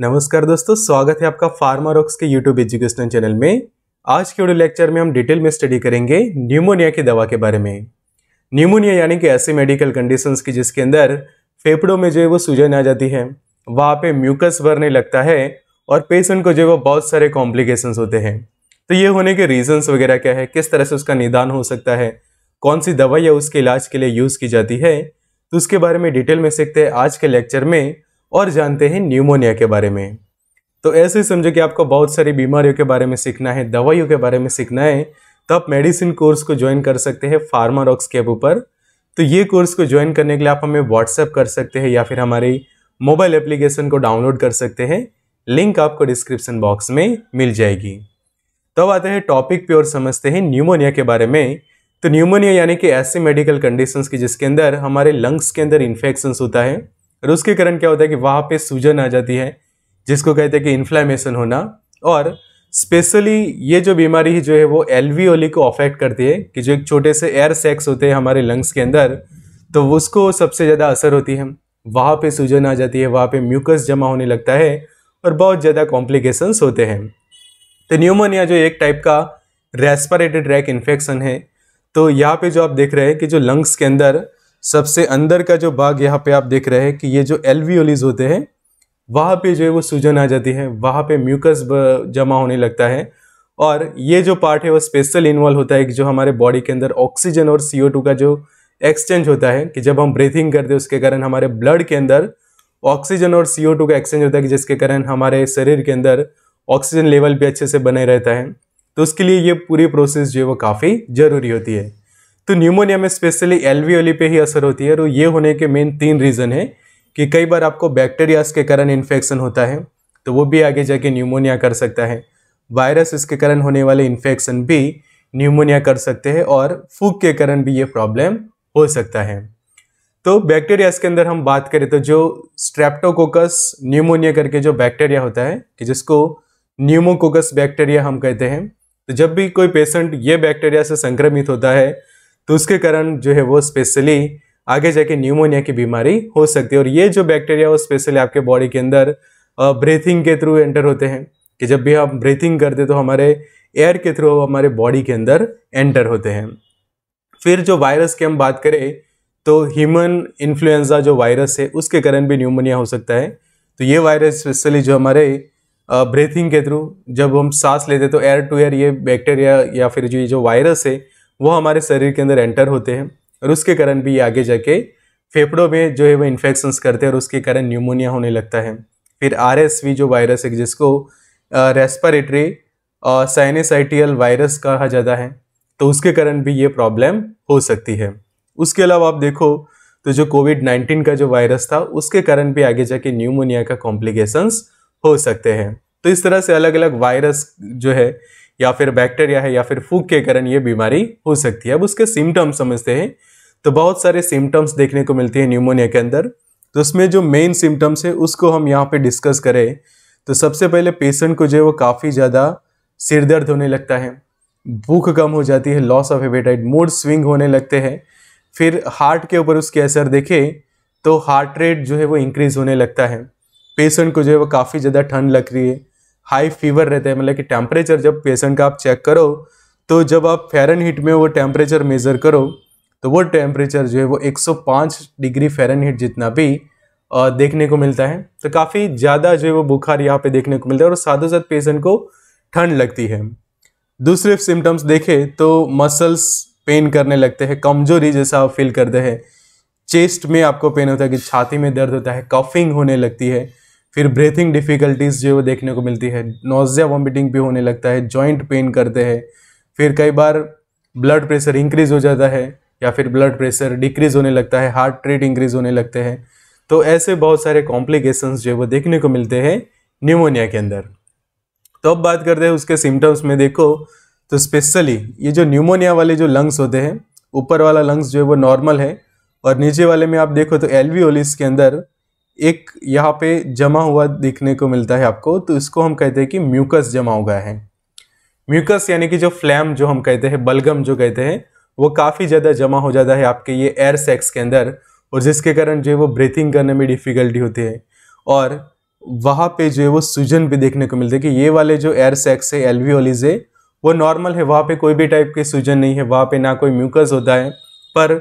नमस्कार दोस्तों स्वागत है आपका फार्मारोक्स के यूट्यूब एजुकेशन चैनल में आज के वीडियो लेक्चर में हम डिटेल में स्टडी करेंगे न्यूमोनिया की दवा के बारे में न्यूमोनिया यानी कि ऐसे मेडिकल कंडीशंस की जिसके अंदर फेफड़ों में जो है वो सूजन आ जाती है वहाँ पे म्यूकस भरने लगता है और पेशेंट को जो है वो बहुत सारे कॉम्प्लिकेशन होते हैं तो ये होने के रीजन्स वगैरह क्या है किस तरह से उसका निदान हो सकता है कौन सी दवाई या उसके इलाज के लिए यूज़ की जाती है तो उसके बारे में डिटेल में सीखते हैं आज के लेक्चर में और जानते हैं न्यूमोनिया के बारे में तो ऐसे समझो कि आपको बहुत सारी बीमारियों के बारे में सीखना है दवाइयों के बारे में सीखना है तो आप मेडिसिन कोर्स को ज्वाइन कर सकते हैं फार्मारॉक्स के ऊपर तो ये कोर्स को ज्वाइन करने के लिए आप हमें व्हाट्सएप कर सकते हैं या फिर हमारी मोबाइल एप्लीकेशन को डाउनलोड कर सकते हैं लिंक आपको डिस्क्रिप्शन बॉक्स में मिल जाएगी तब तो अब आते हैं टॉपिक पे और समझते हैं न्यूमोनिया के बारे में तो न्यूमोनिया यानी कि ऐसे मेडिकल कंडीशंस की जिसके अंदर हमारे लंग्स के अंदर इन्फेक्शंस होता है और उसके कारण क्या होता है कि वहाँ पे सूजन आ जाती है जिसको कहते हैं कि इन्फ्लामेशन होना और स्पेशली ये जो बीमारी ही जो है वो एलवीओली को अफेक्ट करती है कि जो एक छोटे से एयर सेक्स होते हैं हमारे लंग्स के अंदर तो उसको सबसे ज़्यादा असर होती है वहाँ पे सूजन आ जाती है वहाँ पे म्यूकस जमा होने लगता है और बहुत ज़्यादा कॉम्प्लिकेशंस होते हैं तो न्यूमोनिया जो एक टाइप का रेस्परेटेड ट्रैक इन्फेक्शन है तो यहाँ पे जो आप देख रहे हैं कि जो लंग्स के अंदर सबसे अंदर का जो भाग यहाँ पे आप देख रहे हैं कि ये जो एलवीओलिज होते हैं वहाँ पे जो है वो सूजन आ जाती है वहाँ पे म्यूकस जमा होने लगता है और ये जो पार्ट है वो स्पेशल इन्वॉल्व होता है कि जो हमारे बॉडी के अंदर ऑक्सीजन और सी का जो एक्सचेंज होता है कि जब हम ब्रीथिंग करते हैं उसके कारण हमारे ब्लड के अंदर ऑक्सीजन और सी का एक्सचेंज होता है कि जिसके कारण हमारे शरीर के अंदर ऑक्सीजन लेवल भी अच्छे से बने रहता है तो उसके लिए ये पूरी प्रोसेस जो है वो काफ़ी ज़रूरी होती है तो न्यूमोनिया में स्पेशली एलवीओली पे ही असर होती है और ये होने के मेन तीन रीज़न है कि कई बार आपको बैक्टीरियाज के कारण इन्फेक्शन होता है तो वो भी आगे जाके न्यूमोनिया कर सकता है वायरस इसके कारण होने वाले इन्फेक्शन भी न्यूमोनिया कर सकते हैं और फूक के कारण भी ये प्रॉब्लम हो सकता है तो बैक्टीरियाज के अंदर हम बात करें तो जो स्ट्रेप्टोकोकस न्यूमोनिया करके जो बैक्टीरिया होता है कि जिसको न्यूमोकोकस बैक्टीरिया हम कहते हैं तो जब भी कोई पेशेंट ये बैक्टीरिया से संक्रमित होता है तो उसके कारण जो है वो स्पेशली आगे जाके न्यूमोनिया की बीमारी हो सकती है और ये जो बैक्टीरिया वो स्पेशली आपके बॉडी के अंदर ब्रीथिंग के थ्रू एंटर होते हैं कि जब भी आप ब्रीथिंग करते तो हमारे एयर के थ्रू हमारे बॉडी के अंदर एंटर होते हैं फिर जो वायरस की हम बात करें तो ह्यूमन इन्फ्लुएंजा जो वायरस है उसके कारण भी न्यूमोनिया हो सकता है तो ये वायरस स्पेशली जो हमारे ब्रीथिंग के थ्रू जब हम सांस लेते तो एयर टू एयर ये बैक्टीरिया या फिर जो ये जो वायरस है वो हमारे शरीर के अंदर एंटर होते हैं और उसके कारण भी आगे जाके फेफड़ों में जो है वो इन्फेक्शंस करते हैं और उसके कारण न्यूमोनिया होने लगता है फिर आर जो वायरस है जिसको रेस्परेटरी साइनेसाइटियल वायरस कहा जाता है तो उसके कारण भी ये प्रॉब्लम हो सकती है उसके अलावा आप देखो तो जो कोविड नाइन्टीन का जो वायरस था उसके कारण भी आगे जाके न्यूमोनिया का कॉम्प्लिकेशंस हो सकते हैं तो इस तरह से अलग अलग वायरस जो है या फिर बैक्टीरिया है या फिर फूक के कारण ये बीमारी हो सकती है अब उसके सिम्टम्स समझते हैं तो बहुत सारे सिम्टम्स देखने को मिलते हैं न्यूमोनिया के अंदर तो उसमें जो मेन सिम्टम्स है उसको हम यहाँ पे डिस्कस करें तो सबसे पहले पेशेंट को जो है वो काफ़ी ज़्यादा सिर दर्द होने लगता है भूख कम हो जाती है loss of appetite mood swing होने लगते हैं फिर हार्ट के ऊपर उसके असर देखें तो हार्ट रेट जो है वो इंक्रीज़ होने लगता है पेशेंट को जो है वो काफ़ी ज़्यादा ठंड लग रही है हाई फीवर रहता है मतलब कि टेम्परेचर जब पेशेंट का आप चेक करो तो जब आप फेरन हीट में वो टेम्परेचर मेज़र करो तो वो टेम्परेचर जो है वो 105 डिग्री फेरन हीट जितना भी देखने को मिलता है तो काफ़ी ज़्यादा जो है वो बुखार यहाँ पे देखने को मिलता है और साथों साथ पेशेंट को ठंड लगती है दूसरे सिम्टम्स देखें तो मसल्स पेन करने लगते हैं कमजोरी जैसा आप फील करते हैं चेस्ट में आपको पेन होता है कि छाती में दर्द होता है कफिंग होने लगती है फिर ब्रीथिंग डिफ़िकल्टीज़ जो देखने को मिलती है नोजिया वॉमिटिंग भी होने लगता है जॉइंट पेन करते हैं फिर कई बार ब्लड प्रेशर इंक्रीज़ हो जाता है या फिर ब्लड प्रेशर डिक्रीज़ होने लगता है हार्ट रेट इंक्रीज़ होने लगते हैं तो ऐसे बहुत सारे कॉम्प्लिकेशंस जो है वो देखने को मिलते हैं न्यूमोनिया के अंदर तो अब बात करते हैं उसके सिम्टम्स में देखो तो स्पेशली ये जो न्यूमोनिया वाले जो लंग्स होते हैं ऊपर वाला लंग्स जो है वो नॉर्मल है और नीचे वाले में आप देखो तो एलवी के अंदर एक यहाँ पे जमा हुआ देखने को मिलता है आपको तो इसको हम कहते हैं कि म्यूकस जमा हो गया है म्यूकस यानी कि जो फ्लैम जो हम कहते हैं बलगम जो कहते हैं वो काफ़ी ज़्यादा जमा हो जाता है आपके ये एयर सेक्स के अंदर और जिसके कारण जो है वो ब्रीथिंग करने में डिफ़िकल्टी होती है और वहाँ पे जो है वो सूजन भी देखने को मिलती है कि ये वाले जो एयर सेक्स है एलवीओलीज है वो नॉर्मल है वहाँ पे कोई भी टाइप के सूजन नहीं है वहाँ पे ना कोई म्यूकस होता है पर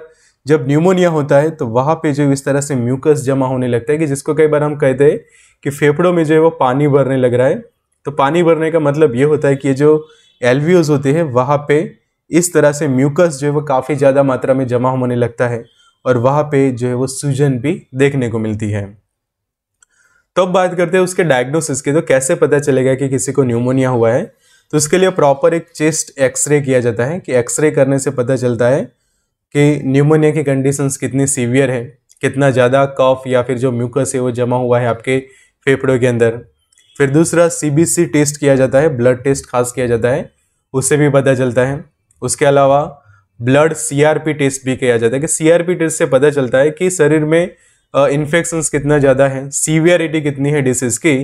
जब न्यूमोनिया होता है तो वहाँ पे जो इस तरह से म्यूकस जमा होने लगता है कि जिसको कई बार हम कहते हैं कि फेफड़ों में जो है वो पानी भरने लग रहा है तो पानी भरने का मतलब ये होता है कि जो एल्वियोज होते हैं वहाँ पे इस तरह से म्यूकस जो है वो काफ़ी ज़्यादा मात्रा में जमा होने लगता है और वहाँ पे जो है वो सूजन भी देखने को मिलती है तो अब बात करते हैं उसके डायग्नोसिस की तो कैसे पता चलेगा कि किसी को न्यूमोनिया हुआ है तो उसके लिए प्रॉपर एक चेस्ट एक्सरे किया जाता है कि एक्सरे करने से पता चलता है कि न्यूमोनिया की कंडीशंस कितनी सीवियर है कितना ज़्यादा कफ या फिर जो म्यूकस है वो जमा हुआ है आपके फेफड़ों के अंदर फिर दूसरा सी टेस्ट किया जाता है ब्लड टेस्ट खास किया जाता है उससे भी पता चलता है उसके अलावा ब्लड सी टेस्ट भी किया जाता है कि सी टेस्ट से पता चलता है कि शरीर में इन्फेक्शंस कितना ज़्यादा है सीवियरिटी कितनी है डिसीज़ की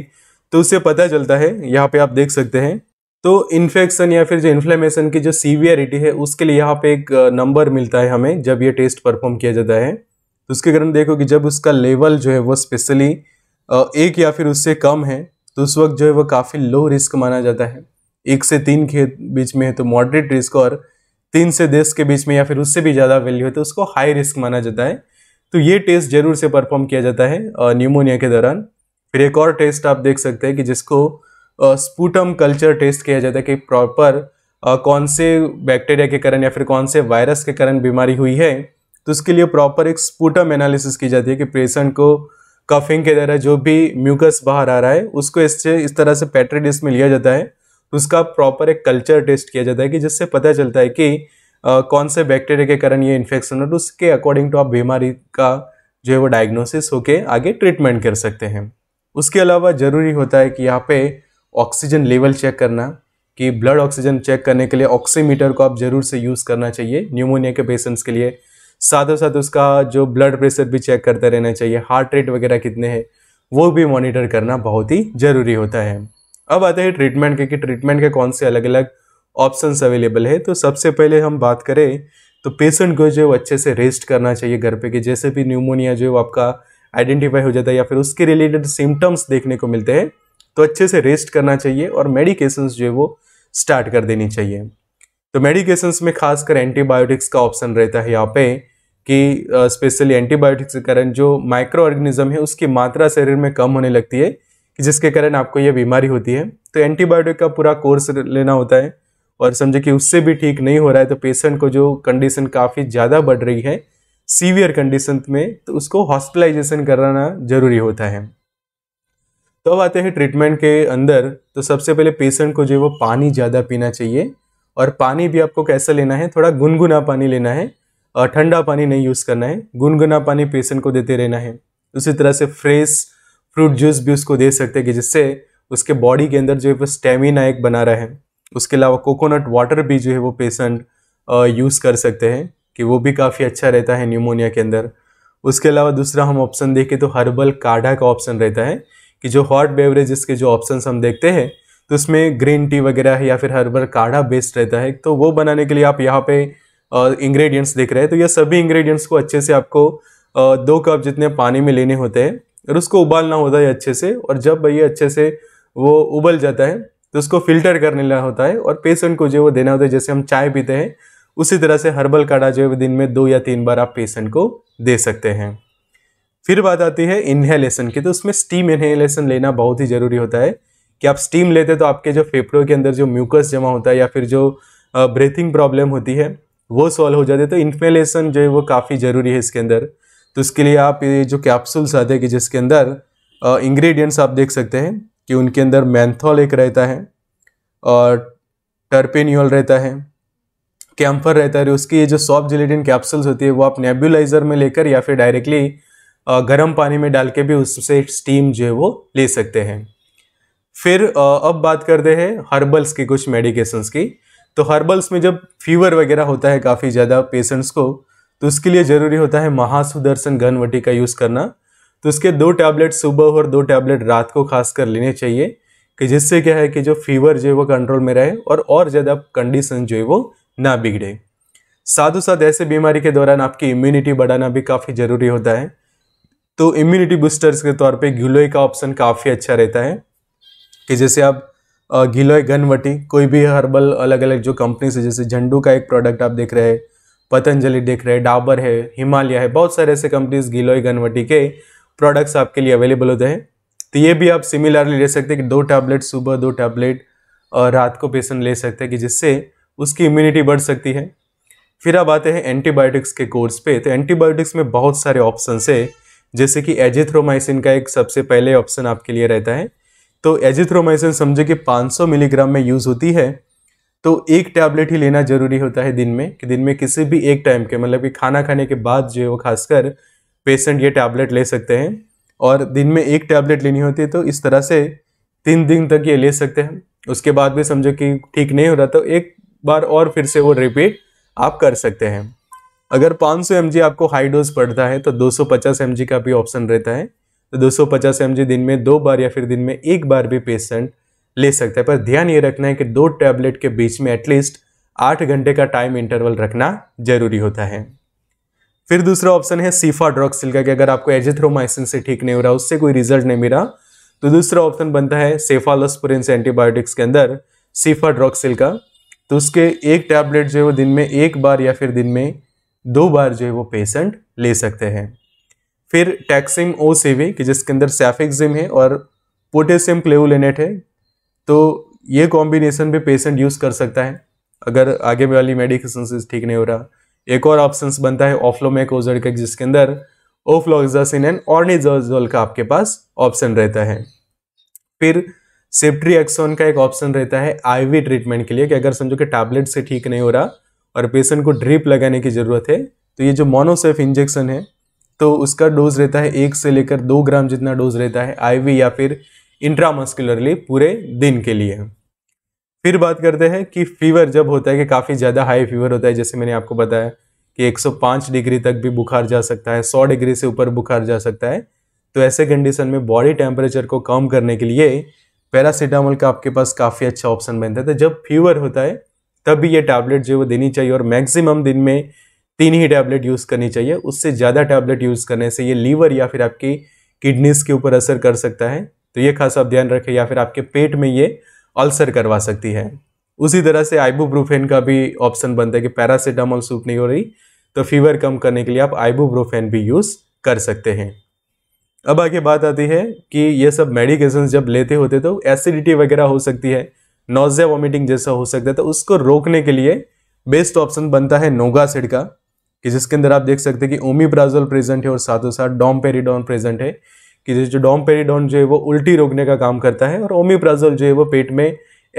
तो उससे पता चलता है यहाँ पे आप देख सकते हैं तो इन्फेक्शन या फिर जो इन्फ्लेमेशन की जो सीवियरिटी है उसके लिए यहाँ पे एक नंबर मिलता है हमें जब ये टेस्ट परफॉर्म किया जाता है तो उसके कारण देखो कि जब उसका लेवल जो है वो स्पेशली एक या फिर उससे कम है तो उस वक्त जो है वो काफ़ी लो रिस्क माना जाता है एक से तीन के बीच में है तो मॉडरेट रिस्क और तीन से दस के बीच में या फिर उससे भी ज़्यादा वैल्यू है तो उसको हाई रिस्क माना जाता है तो ये टेस्ट जरूर से परफॉर्म किया जाता है न्यूमोनिया के दौरान फिर एक और टेस्ट आप देख सकते हैं कि जिसको स्पूटम कल्चर टेस्ट किया जाता है कि प्रॉपर कौन से बैक्टीरिया के कारण या फिर कौन से वायरस के कारण बीमारी हुई है तो उसके लिए प्रॉपर एक स्पूटम एनालिसिस की जाती है कि पेशेंट को कफिंग के द्वारा जो भी म्यूकस बाहर आ रहा है उसको इससे इस तरह से पेट्री में लिया जाता है तो उसका प्रॉपर एक कल्चर टेस्ट किया जाता है कि जिससे पता चलता है कि आ, कौन से बैक्टीरिया के कारण ये इन्फेक्शन है तो उसके अकॉर्डिंग टू आप बीमारी का जो है वो डायग्नोसिस होके आगे ट्रीटमेंट कर सकते हैं उसके अलावा ज़रूरी होता है कि यहाँ पे ऑक्सीजन लेवल चेक करना कि ब्लड ऑक्सीजन चेक करने के लिए ऑक्सीमीटर को आप ज़रूर से यूज़ करना चाहिए न्यूमोनिया के पेशेंट्स के लिए साथों साथ उसका जो ब्लड प्रेशर भी चेक करते रहना चाहिए हार्ट रेट वगैरह कितने हैं वो भी मॉनिटर करना बहुत ही ज़रूरी होता है अब आते हैं ट्रीटमेंट के कि ट्रीटमेंट के कौन से अलग अलग ऑप्शंस अवेलेबल है तो सबसे पहले हम बात करें तो पेशेंट को जो अच्छे से रेस्ट करना चाहिए घर पे कि जैसे भी न्यूमोनिया जो आपका आइडेंटिफाई हो जाता है या फिर उसके रिलेटेड सिम्टम्स देखने को मिलते हैं तो अच्छे से रेस्ट करना चाहिए और मेडिकेशंस जो है वो स्टार्ट कर देनी चाहिए तो मेडिकेशंस में खासकर एंटीबायोटिक्स का ऑप्शन रहता है यहाँ पे कि स्पेशली एंटीबायोटिक्स के कारण जो माइक्रो ऑर्गेनिज्म है उसकी मात्रा शरीर में कम होने लगती है जिसके कारण आपको यह बीमारी होती है तो एंटीबायोटिक का पूरा कोर्स लेना होता है और समझे कि उससे भी ठीक नहीं हो रहा है तो पेशेंट को जो कंडीशन काफ़ी ज़्यादा बढ़ रही है सीवियर कंडीशन में तो उसको हॉस्पिटलाइजेशन कराना जरूरी होता है तो अब आते हैं ट्रीटमेंट के अंदर तो सबसे पहले पेशेंट को जो है वो पानी ज़्यादा पीना चाहिए और पानी भी आपको कैसा लेना है थोड़ा गुनगुना पानी लेना है और ठंडा पानी नहीं यूज़ करना है गुनगुना पानी पेशेंट को देते रहना है उसी तरह से फ्रेश फ्रूट जूस भी उसको दे सकते हैं कि जिससे उसके बॉडी के अंदर जो है वो स्टेमिना एक बना रहे उसके अलावा कोकोनट वाटर भी जो है वो पेशेंट यूज़ कर सकते हैं कि वो भी काफ़ी अच्छा रहता है न्यूमोनिया के अंदर उसके अलावा दूसरा हम ऑप्शन देखें तो हर्बल काढ़ा का ऑप्शन रहता है कि जो हॉट बेवरेजेस के जो ऑप्शन हम देखते हैं तो उसमें ग्रीन टी वगैरह या फिर हर्बल काढ़ा बेस्ड रहता है तो वो बनाने के लिए आप यहाँ पे इंग्रेडिएंट्स देख रहे हैं तो ये सभी इंग्रेडिएंट्स को अच्छे से आपको दो कप जितने पानी में लेने होते हैं और उसको उबालना होता है अच्छे से और जब ये अच्छे से वो उबल जाता है तो उसको फिल्टर कर लेना होता है और पेशेंट को जो वो देना होता है जैसे हम चाय पीते हैं उसी तरह से हर्बल काढ़ा जो है दिन में दो या तीन बार आप पेशेंट को दे सकते हैं फिर बात आती है इन्हेलेशन की तो उसमें स्टीम इन्हेलेशन लेना बहुत ही ज़रूरी होता है कि आप स्टीम लेते तो आपके जो फेफड़ों के अंदर जो म्यूकस जमा होता है या फिर जो ब्रीथिंग प्रॉब्लम होती है वो सॉल्व हो जाती है तो इन्फेलेसन जो है वो काफ़ी ज़रूरी है इसके अंदर तो उसके लिए आप ये जो कैप्सूल्स आते हैं कि जिसके अंदर इंग्रेडिएंट्स आप देख सकते हैं कि उनके अंदर मैंथॉल एक रहता है और टर्पेन्यूल रहता है कैम्फर रहता है उसकी ये जो सॉफ्ट जिलेटिन कैप्सूल्स होती है वो आप नेबुलाइजर में लेकर या फिर डायरेक्टली गर्म पानी में डाल के भी उससे स्टीम जो है वो ले सकते हैं फिर अब बात करते हैं हर्बल्स की कुछ मेडिकेशंस की तो हर्बल्स में जब फीवर वगैरह होता है काफ़ी ज़्यादा पेशेंट्स को तो उसके लिए ज़रूरी होता है महासुदर्शन घनवटी का यूज़ करना तो उसके दो टैबलेट सुबह और दो टैबलेट रात को खास कर लेने चाहिए कि जिससे क्या है कि जो फीवर जो है वो कंट्रोल में रहे और और ज़्यादा कंडीशन जो है वो ना बिगड़े साथ साथ ऐसे बीमारी के दौरान आपकी इम्यूनिटी बढ़ाना भी काफ़ी ज़रूरी होता है तो इम्यूनिटी बूस्टर्स के तौर पे गिलोय का ऑप्शन काफ़ी अच्छा रहता है कि जैसे आप गिलोय गनवटी कोई भी हर्बल अलग अलग जो कंपनीज है जैसे झंडू का एक प्रोडक्ट आप देख रहे हैं पतंजलि देख रहे हैं डाबर है हिमालय है बहुत सारे ऐसे कंपनीज गिलोय गनवटी के प्रोडक्ट्स आपके लिए अवेलेबल होते हैं तो ये भी आप सिमिलरली ले सकते हैं कि दो टैबलेट सुबह दो टैबलेट और रात को पेशेंट ले सकते हैं कि जिससे उसकी इम्यूनिटी बढ़ सकती है फिर आप आते हैं एंटीबायोटिक्स के कोर्स पे तो एंटीबायोटिक्स में बहुत सारे ऑप्शन है जैसे कि एजिथ्रोमाइसिन का एक सबसे पहले ऑप्शन आपके लिए रहता है तो एजिथ्रोमाइसिन समझो कि 500 मिलीग्राम में यूज़ होती है तो एक टैबलेट ही लेना ज़रूरी होता है दिन में कि दिन में किसी भी एक टाइम के मतलब कि खाना खाने के बाद जो है वो खासकर पेशेंट ये टैबलेट ले सकते हैं और दिन में एक टैबलेट लेनी होती है तो इस तरह से तीन दिन तक ये ले सकते हैं उसके बाद भी समझो कि ठीक नहीं हो रहा तो एक बार और फिर से वो रिपीट आप कर सकते हैं अगर 500 सौ आपको हाई डोज पड़ता है तो 250 सौ का भी ऑप्शन रहता है तो 250 सौ दिन में दो बार या फिर दिन में एक बार भी पेशेंट ले सकता है पर ध्यान ये रखना है कि दो टैबलेट के बीच में एटलीस्ट आठ घंटे का टाइम इंटरवल रखना जरूरी होता है फिर दूसरा ऑप्शन है सीफा ड्रॉक्सिल का कि अगर आपको एजिथ्रोमाइसिन से ठीक नहीं हो रहा उससे कोई रिजल्ट नहीं मिला तो दूसरा ऑप्शन बनता है सेफालस्पुरेंस एंटीबायोटिक्स के अंदर सीफा ड्रॉक्सिल का तो उसके एक टैबलेट जो है वो दिन में एक बार या फिर दिन में दो बार जो है वो पेशेंट ले सकते हैं फिर टैक्सिम ओ सीवी कि जिसके अंदर सैफिक्सिम है और पोटेशियम क्लेवलेनेट है तो ये कॉम्बिनेशन भी पेशेंट यूज़ कर सकता है अगर आगे वाली मेडिकेशन से ठीक नहीं हो रहा एक और ऑप्शन बनता है ओफ्लोमेकोजर का जिसके अंदर ओफ्लोजासिन एंड ऑर्निजोजोल का आपके पास ऑप्शन रहता है फिर सेप्ट्री एक्सोन का एक ऑप्शन रहता है आईवी ट्रीटमेंट के लिए कि अगर समझो कि टैबलेट से ठीक नहीं हो रहा और पेशेंट को हम्म। ड्रिप लगाने की ज़रूरत है तो ये जो मोनोसेफ इंजेक्शन है तो उसका डोज रहता है एक से लेकर दो ग्राम जितना डोज रहता है आईवी या फिर इंट्रामस्कुलरली पूरे दिन के लिए फिर बात करते हैं कि फीवर जब होता है कि काफ़ी ज़्यादा हाई फीवर होता है जैसे मैंने आपको बताया कि 105 डिग्री तक भी बुखार जा सकता है 100 डिग्री से ऊपर बुखार जा सकता है तो ऐसे कंडीशन में बॉडी टेम्परेचर को कम करने के लिए पैरासीटामोल का आपके पास काफ़ी अच्छा ऑप्शन बनता है तो जब फीवर होता है तब भी ये टैबलेट जो है वो देनी चाहिए और मैक्सिमम दिन में तीन ही टैबलेट यूज़ करनी चाहिए उससे ज़्यादा टैबलेट यूज़ करने से ये लीवर या फिर आपकी किडनीज़ के ऊपर असर कर सकता है तो ये खास आप ध्यान रखें या फिर आपके पेट में ये अल्सर करवा सकती है उसी तरह से आइबूब्रोफेन का भी ऑप्शन बनता है कि पैरासीटामोल सूट नहीं हो रही तो फीवर कम करने के लिए आप आइबूब्रोफेन भी यूज़ कर सकते हैं अब आगे बात आती है कि ये सब मेडिकेशंस जब लेते होते तो एसिडिटी वगैरह हो सकती है नोजिया वॉमिटिंग जैसा हो सकता है तो उसको रोकने के लिए बेस्ट ऑप्शन बनता है नोगासिड का कि जिसके अंदर आप देख सकते हैं कि ओमीप्राजोल प्रेजेंट है और साथों साथ डोमपेरिडोन प्रेजेंट है कि जो डोमपेरिडोन जो है वो उल्टी रोकने का काम करता है और ओमीप्राजोल जो है वो पेट में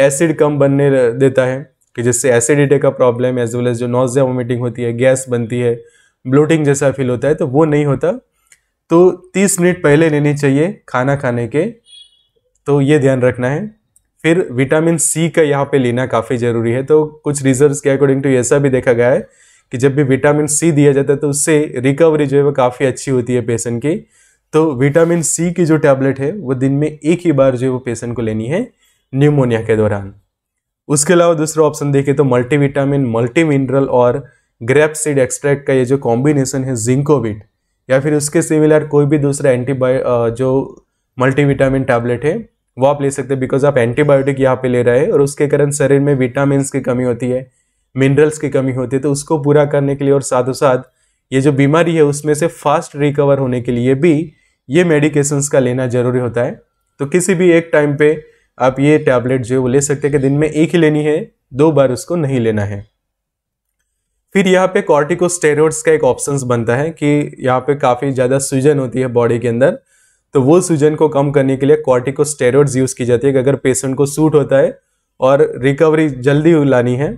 एसिड कम बनने देता है कि जिससे एसिडिटी का प्रॉब्लम एज वेल एज जो नोजिया वॉमिटिंग होती है गैस बनती है ब्लोटिंग जैसा फील होता है तो वो नहीं होता तो तीस मिनट पहले लेनी चाहिए खाना खाने के तो ये ध्यान रखना है फिर विटामिन सी का यहाँ पे लेना काफ़ी ज़रूरी है तो कुछ रिजर्व के अकॉर्डिंग टू ऐसा भी देखा गया है कि जब भी विटामिन सी दिया जाता है तो उससे रिकवरी जो है वो काफ़ी अच्छी होती है पेशेंट की तो विटामिन सी की जो टैबलेट है वो दिन में एक ही बार जो है वो पेशेंट को लेनी है न्यूमोनिया के दौरान उसके अलावा दूसरा ऑप्शन देखें तो मल्टी विटामिन मल्टी मिनरल और ग्रेप सीड एक्सट्रैक्ट का ये जो कॉम्बिनेशन है जिंकोविट या फिर उसके सिमिलर कोई भी दूसरा एंटीबायो जो मल्टीविटामिन टैबलेट है वो आप ले सकते हैं बिकॉज आप एंटीबायोटिक यहाँ पे ले रहे हैं और उसके कारण शरीर में विटामिन की कमी होती है मिनरल्स की कमी होती है तो उसको पूरा करने के लिए और साथ साथ ये जो बीमारी है उसमें से फास्ट रिकवर होने के लिए भी ये मेडिकेशंस का लेना ज़रूरी होता है तो किसी भी एक टाइम पे आप ये टैबलेट जो है वो ले सकते हैं कि दिन में एक ही लेनी है दो बार उसको नहीं लेना है फिर यहाँ पे कॉर्टिकोस्टेरॉइड्स का एक ऑप्शन बनता है कि यहाँ पे काफ़ी ज़्यादा सूजन होती है बॉडी के अंदर तो वो सूजन को कम करने के लिए कॉर्टिकोस्टेरॉइड्स यूज़ की जाती है अगर पेशेंट को सूट होता है और रिकवरी जल्दी लानी है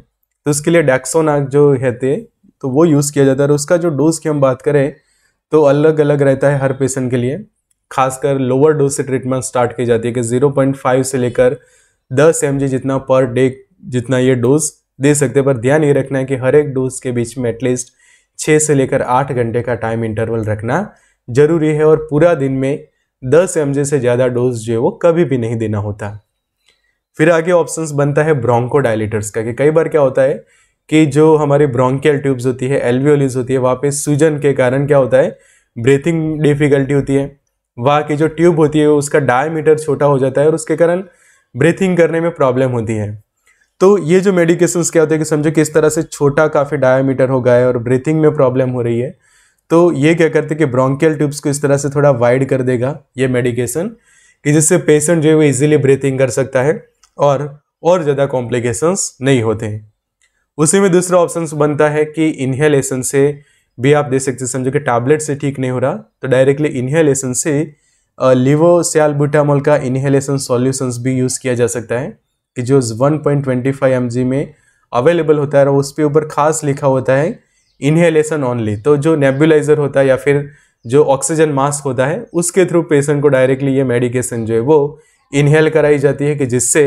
तो उसके लिए डैक्सोनाक जो रहते तो वो यूज़ किया जाता है और उसका जो डोज की हम बात करें तो अलग अलग रहता है हर पेशेंट के लिए खासकर लोअर डोज से ट्रीटमेंट स्टार्ट की जाती है कि फाइव से लेकर दस एम जितना पर डे जितना ये डोज दे सकते हैं पर ध्यान ये रखना है कि हर एक डोज के बीच में एटलीस्ट छः से लेकर आठ घंटे का टाइम इंटरवल रखना जरूरी है और पूरा दिन में दस एम से ज़्यादा डोज जो है वो कभी भी नहीं देना होता फिर आगे ऑप्शंस बनता है ब्रोंको डायलेटर्स का कि कई बार क्या होता है कि जो हमारी ब्रोंकियल ट्यूब्स होती है एल्वियोलिस होती है वहाँ पे सूजन के कारण क्या होता है ब्रीथिंग डिफिकल्टी होती है वहाँ की जो ट्यूब होती है उसका डायमीटर छोटा हो जाता है और उसके कारण ब्रीथिंग करने में प्रॉब्लम होती है तो ये जो मेडिकेशंस क्या होते हैं कि समझो किस तरह से छोटा काफ़ी डायमीटर हो गया है और ब्रीथिंग में प्रॉब्लम हो रही है तो ये क्या करते हैं कि ब्रोंकियल ट्यूब्स को इस तरह से थोड़ा वाइड कर देगा ये मेडिकेशन कि जिससे पेशेंट जो है वो इजीली ब्रीथिंग कर सकता है और और ज़्यादा कॉम्प्लिकेशंस नहीं होते हैं उसी में दूसरा ऑप्शन बनता है कि इन्हेलेशन से भी आप दे सकते समझो कि टैबलेट से ठीक नहीं हो रहा तो डायरेक्टली इन्हेलेशन से लिवो लिवोसियालबुटामोल का इन्हेलेशन सॉल्यूशंस भी यूज़ किया जा सकता है कि जो 1.25 पॉइंट में अवेलेबल होता है और उस पर ऊपर खास लिखा होता है इन्हेलेसन ऑनली तो जो नेबुलाइज़र होता है या फिर जो ऑक्सीजन मास्क होता है उसके थ्रू पेशेंट को डायरेक्टली ये मेडिकेशन जो है वो इन्हेल कराई जाती है कि जिससे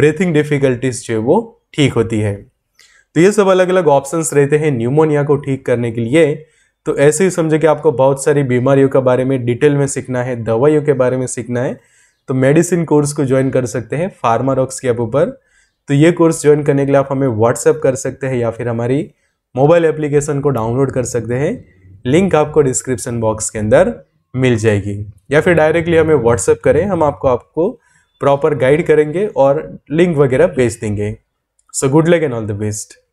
ब्रीथिंग डिफ़िकल्टीज जो है वो ठीक होती है तो ये सब अलग अलग ऑप्शंस रहते हैं न्यूमोनिया को ठीक करने के लिए तो ऐसे ही समझे कि आपको बहुत सारी बीमारियों के बारे में डिटेल में सीखना है दवाइयों के बारे में सीखना है तो मेडिसिन कोर्स को ज्वाइन कर सकते हैं फार्मा रॉक्स के ऊपर तो ये कोर्स ज्वाइन करने के लिए आप हमें व्हाट्सअप कर सकते हैं या फिर हमारी मोबाइल एप्लीकेशन को डाउनलोड कर सकते हैं लिंक आपको डिस्क्रिप्शन बॉक्स के अंदर मिल जाएगी या फिर डायरेक्टली हमें व्हाट्सएप करें हम आपको आपको प्रॉपर गाइड करेंगे और लिंक वगैरह भेज देंगे so good luck and all the best